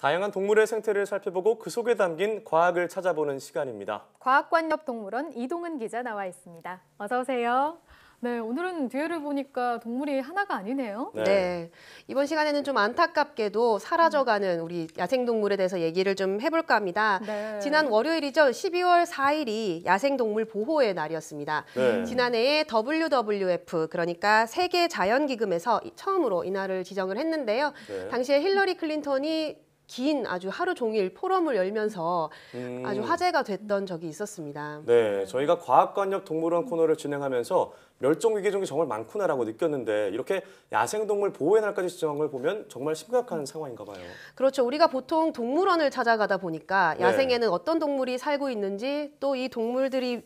다양한 동물의 생태를 살펴보고 그 속에 담긴 과학을 찾아보는 시간입니다. 과학관역 동물원 이동은 기자 나와 있습니다. 어서 오세요. 네, 오늘은 뒤에를 보니까 동물이 하나가 아니네요. 네. 네. 이번 시간에는 좀 안타깝게도 사라져가는 우리 야생동물에 대해서 얘기를 좀 해볼까 합니다. 네. 지난 월요일이죠. 12월 4일이 야생동물 보호의 날이었습니다. 네. 지난해에 WWF, 그러니까 세계자연기금에서 처음으로 이날을 지정을 했는데요. 네. 당시에 힐러리 클린턴이 긴 아주 하루 종일 포럼을 열면서 음. 아주 화제가 됐던 적이 있었습니다. 네, 저희가 과학관역 동물원 코너를 진행하면서 멸종위기종이 정말 많구나라고 느꼈는데 이렇게 야생동물 보호의 날까지 지정한 걸 보면 정말 심각한 상황인가 봐요. 그렇죠. 우리가 보통 동물원을 찾아가다 보니까 네. 야생에는 어떤 동물이 살고 있는지 또 이 동물들이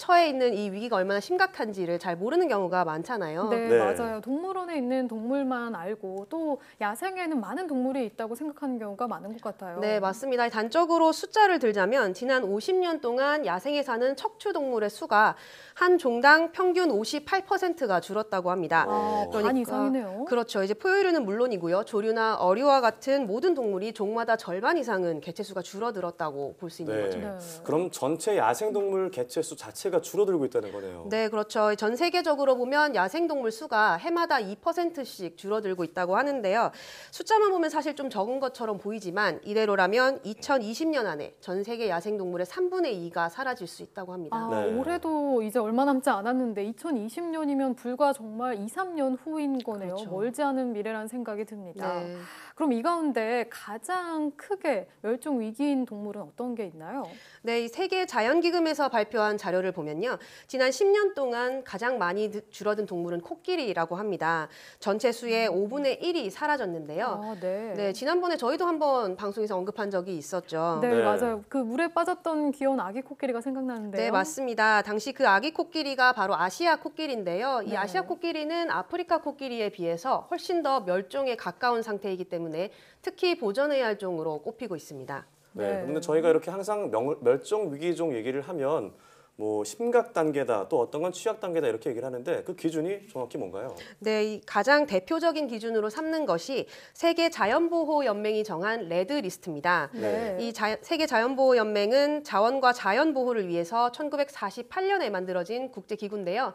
처해 있는 이 위기가 얼마나 심각한지를 잘 모르는 경우가 많잖아요. 네, 네, 맞아요. 동물원에 있는 동물만 알고 또 야생에는 많은 동물이 있다고 생각하는 경우가 많은 것 같아요. 네, 맞습니다. 단적으로 숫자를 들자면 지난 50년 동안 야생에 사는 척추 동물의 수가 한 종당 평균 58%가 줄었다고 합니다. 와, 그러니까 반 이상이네요. 그렇죠. 이제 포유류는 물론이고요. 조류나 어류와 같은 모든 동물이 종마다 절반 이상은 개체 수가 줄어들었다고 볼 수 있는 네. 거죠. 네. 그럼 전체 야생 동물 개체 수 자체 수가 줄어들고 있다는 거네요. 네, 그렇죠. 전 세계적으로 보면 야생동물 수가 해마다 2%씩 줄어들고 있다고 하는데요. 숫자만 보면 사실 좀 적은 것처럼 보이지만 이대로라면 2020년 안에 전 세계 야생동물의 3분의 2가 사라질 수 있다고 합니다. 아, 네. 올해도 이제 얼마 남지 않았는데 2020년이면 불과 정말 2, 3년 후인 거네요. 그렇죠. 멀지 않은 미래라는 생각이 듭니다. 네. 그럼 이 가운데 가장 크게 멸종 위기인 동물은 어떤 게 있나요? 네, 세계 자연기금에서 발표한 자료를 보면 보면요. 지난 10년 동안 가장 많이 줄어든 동물은 코끼리라고 합니다. 전체 수의 5분의 음. 1이 사라졌는데요. 아, 네. 네. 지난번에 저희도 한번 방송에서 언급한 적이 있었죠. 네, 네, 맞아요. 그 물에 빠졌던 귀여운 아기 코끼리가 생각나는데요. 네, 맞습니다. 당시 그 아기 코끼리가 바로 아시아 코끼리인데요. 이 네. 아시아 코끼리는 아프리카 코끼리에 비해서 훨씬 더 멸종에 가까운 상태이기 때문에 특히 보전해야 할 종으로 꼽히고 있습니다. 네, 네. 근데 저희가 이렇게 항상 명, 멸종 위기종 얘기를 하면 뭐 심각 단계다 또 어떤 건 취약 단계다 이렇게 얘기를 하는데 그 기준이 정확히 뭔가요? 네, 가장 대표적인 기준으로 삼는 것이 세계 자연보호 연맹이 정한 레드 리스트입니다. 네. 이 자, 세계 자연보호 연맹은 자원과 자연 보호를 위해서 1948년에 만들어진 국제 기구인데요.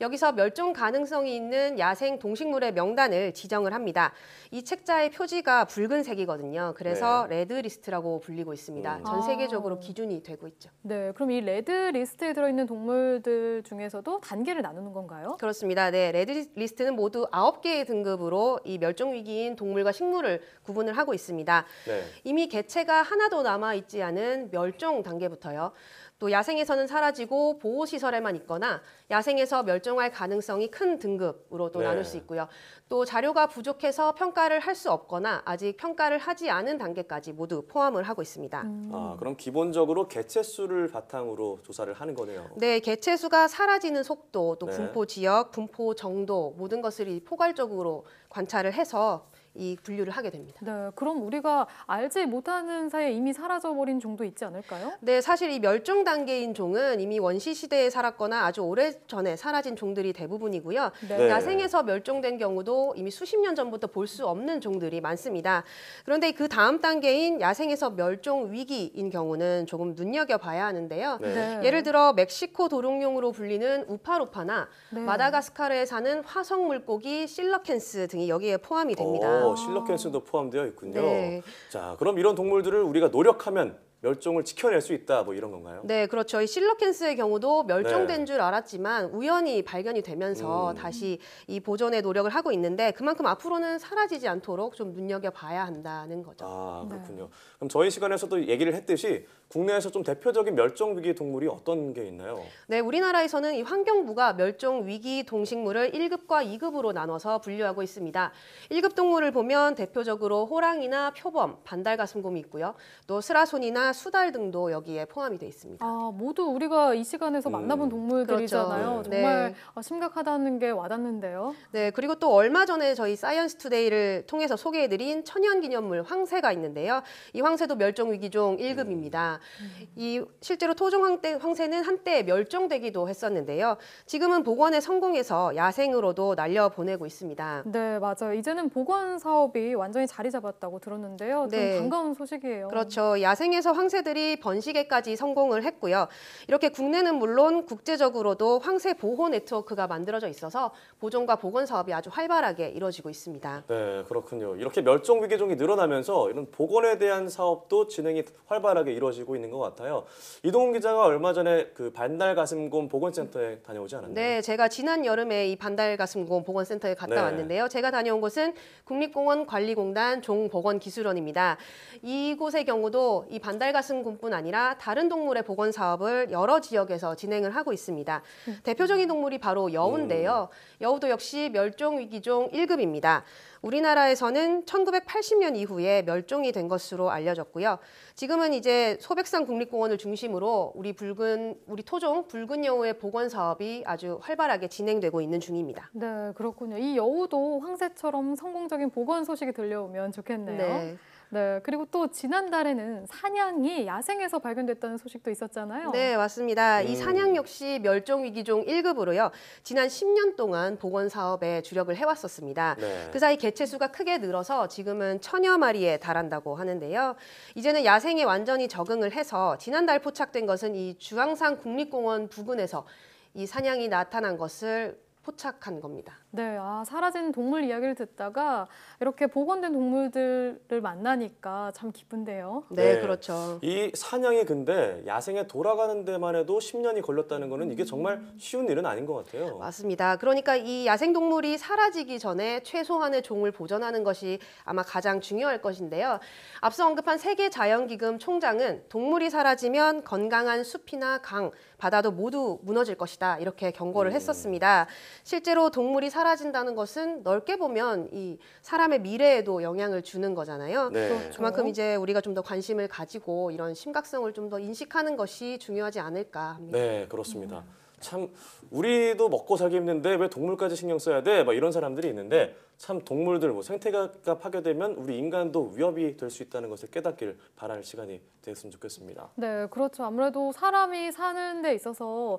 여기서 멸종 가능성이 있는 야생 동식물의 명단을 지정을 합니다. 이 책자의 표지가 붉은색이거든요. 그래서 네. 레드리스트라고 불리고 있습니다. 음. 전 세계적으로 아. 기준이 되고 있죠. 네, 그럼 이 레드리스트에 들어있는 동물들 중에서도 단계를 나누는 건가요? 그렇습니다. 네, 레드리스트는 모두 아 개의 등급으로 이 멸종 위기인 동물과 식물을 구분을 하고 있습니다. 네. 이미 개체가 하나도 남아 있지 않은 멸종 단계부터요. 또 야생에서는 사라지고 보호시설에만 있거나 야생에서 멸종할 가능성이 큰 등급으로 또 네. 나눌 수 있고요. 또 자료가 부족해서 평가를 할 수 없거나 아직 평가를 하지 않은 단계까지 모두 포함을 하고 있습니다. 음. 아, 그럼 기본적으로 개체수를 바탕으로 조사를 하는 거네요. 네, 개체수가 사라지는 속도, 또 네. 분포 지역, 분포 정도 모든 것을 포괄적으로 관찰을 해서 이 분류를 하게 됩니다. 네, 그럼 우리가 알지 못하는 사이에 이미 사라져버린 종도 있지 않을까요? 네, 사실 이 멸종 단계인 종은 이미 원시 시대에 살았거나 아주 오래 전에 사라진 종들이 대부분이고요. 네. 네. 야생에서 멸종된 경우도 이미 수십 년 전부터 볼 수 없는 종들이 많습니다. 그런데 그 다음 단계인 야생에서 멸종 위기인 경우는 조금 눈여겨봐야 하는데요. 네. 네. 예를 들어 멕시코 도롱뇽으로 불리는 우파루파나 네. 마다가스카르에 사는 화성 물고기 실러켄스 등이 여기에 포함이 됩니다. 오. 실로켄스도 포함되어 있군요. 네. 자, 그럼 이런 동물들을 우리가 노력하면 멸종을 지켜낼 수 있다 뭐 이런 건가요? 네, 그렇죠. 이 실러켄스의 경우도 멸종된 네. 줄 알았지만 우연히 발견이 되면서 음. 다시 이 보존의 노력을 하고 있는데 그만큼 앞으로는 사라지지 않도록 좀 눈여겨 봐야 한다는 거죠. 아, 그렇군요. 네. 그럼 저희 시간에서도 얘기를 했듯이 국내에서 좀 대표적인 멸종 위기 동물이 어떤 게 있나요? 네, 우리나라에서는 이 환경부가 멸종 위기 동식물을 1급과 2급으로 나눠서 분류하고 있습니다. 1급 동물을 보면 대표적으로 호랑이나 표범, 반달가슴곰이 있고요. 또 스라손이나 수달 등도 여기에 포함이 돼 있습니다. 아, 모두 우리가 이 시간에서 음. 만나본 음, 동물들이잖아요. 그렇죠. 정말 네. 어, 심각하다는 게 와닿는데요. 네, 그리고 또 얼마 전에 저희 사이언스 투데이를 통해서 소개해드린 천연기념물 황새가 있는데요. 이 황새도 멸종 위기종 1급입니다. 음. 음. 이 실제로 토종 황태, 황새는 한때 멸종되기도 했었는데요. 지금은 복원에 성공해서 야생으로도 날려 보내고 있습니다. 네, 맞아요. 이제는 복원 사업이 완전히 자리 잡았다고 들었는데요. 네. 반가운 소식이에요. 그렇죠. 야생에서 황새들이 번식에까지 성공을 했고요. 이렇게 국내는 물론 국제적으로도 황새 보호 네트워크가 만들어져 있어서 보존과 복원 사업이 아주 활발하게 이루어지고 있습니다. 네, 그렇군요. 이렇게 멸종 위기종이 늘어나면서 이런 복원에 대한 사업도 진행이 활발하게 이루어지고 되고 있는 것 같아요. 이동훈 기자가 얼마 전에 그 반달 가슴곰 보건센터에 다녀오지 않았나요? 네, 제가 지난 여름에 이 반달 가슴곰 보건센터에 갔다 네. 왔는데요. 제가 다녀온 곳은 국립공원 관리공단 종보건기술원입니다. 이곳의 경우도 이 반달 가슴곰뿐 아니라 다른 동물의 보건 사업을 여러 지역에서 진행을 하고 있습니다. 대표적인 동물이 바로 여우인데요. 음. 여우도 역시 멸종 위기종 1급입니다. 우리나라에서는 1980년 이후에 멸종이 된 것으로 알려졌고요. 지금은 이제 소변 소백산 국립공원을 중심으로 우리 붉은 우리 토종 붉은 여우의 복원 사업이 아주 활발하게 진행되고 있는 중입니다. 네, 그렇군요. 이 여우도 황새처럼 성공적인 복원 소식이 들려오면 좋겠네요. 네. 네, 그리고 또 지난달에는 사냥이 야생에서 발견됐다는 소식도 있었잖아요. 네, 맞습니다. 이 네. 사냥 역시 멸종위기종 1급으로요. 지난 10년 동안 보건 사업에 주력을 해왔었습니다. 네. 그 사이 개체 수가 크게 늘어서 지금은 천여 마리에 달한다고 하는데요. 이제는 야생에 완전히 적응을 해서 지난달 포착된 것은 이 주황산 국립공원 부근에서 이 사냥이 나타난 것을 포착한 겁니다. 네, 아, 사라진 동물 이야기를 듣다가 이렇게 복원된 동물들을 만나니까 참 기쁜데요. 네, 네, 그렇죠. 이 사냥이 근데 야생에 돌아가는 데만 해도 10년이 걸렸다는 거는 이게 정말 쉬운 일은 아닌 것 같아요. 맞습니다. 그러니까 이 야생 동물이 사라지기 전에 최소한의 종을 보존하는 것이 아마 가장 중요할 것인데요. 앞서 언급한 세계 자연기금 총장은 동물이 사라지면 건강한 숲이나 강, 바다도 모두 무너질 것이다 이렇게 경고를 음. 했었습니다. 실제로 동물이 사라진다는 것은 넓게 보면 이 사람의 미래에도 영향을 주는 거잖아요. 네. 그렇죠. 그만큼 이제 우리가 좀 더 관심을 가지고 이런 심각성을 좀 더 인식하는 것이 중요하지 않을까 합니다. 네, 그렇습니다. 참 우리도 먹고 살기 힘든데 왜 동물까지 신경 써야 돼? 막 이런 사람들이 있는데 참 동물들 뭐 생태가 파괴되면 우리 인간도 위협이 될 수 있다는 것을 깨닫길 바랄 시간이 됐으면 좋겠습니다. 네, 그렇죠. 아무래도 사람이 사는 데 있어서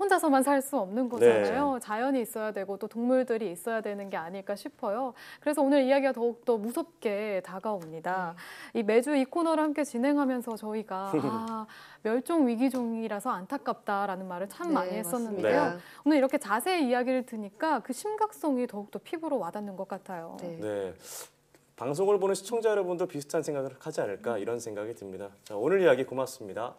혼자서만 살 수 없는 네. 거잖아요. 네. 자연이 있어야 되고 또 동물들이 있어야 되는 게 아닐까 싶어요. 그래서 오늘 이야기가 더욱더 무섭게 다가옵니다. 네. 이 매주 이 코너를 함께 진행하면서 저희가 아, 멸종 위기종이라서 안타깝다라는 말을 참 네, 많이 했었는데요. 오늘 이렇게 자세히 이야기를 드니까 그 심각성이 더욱더 피부로 와닿는 것 같아요. 네. 네. 방송을 보는 시청자 여러분도 비슷한 생각을 하지 않을까 이런 생각이 듭니다. 자, 오늘 이야기 고맙습니다.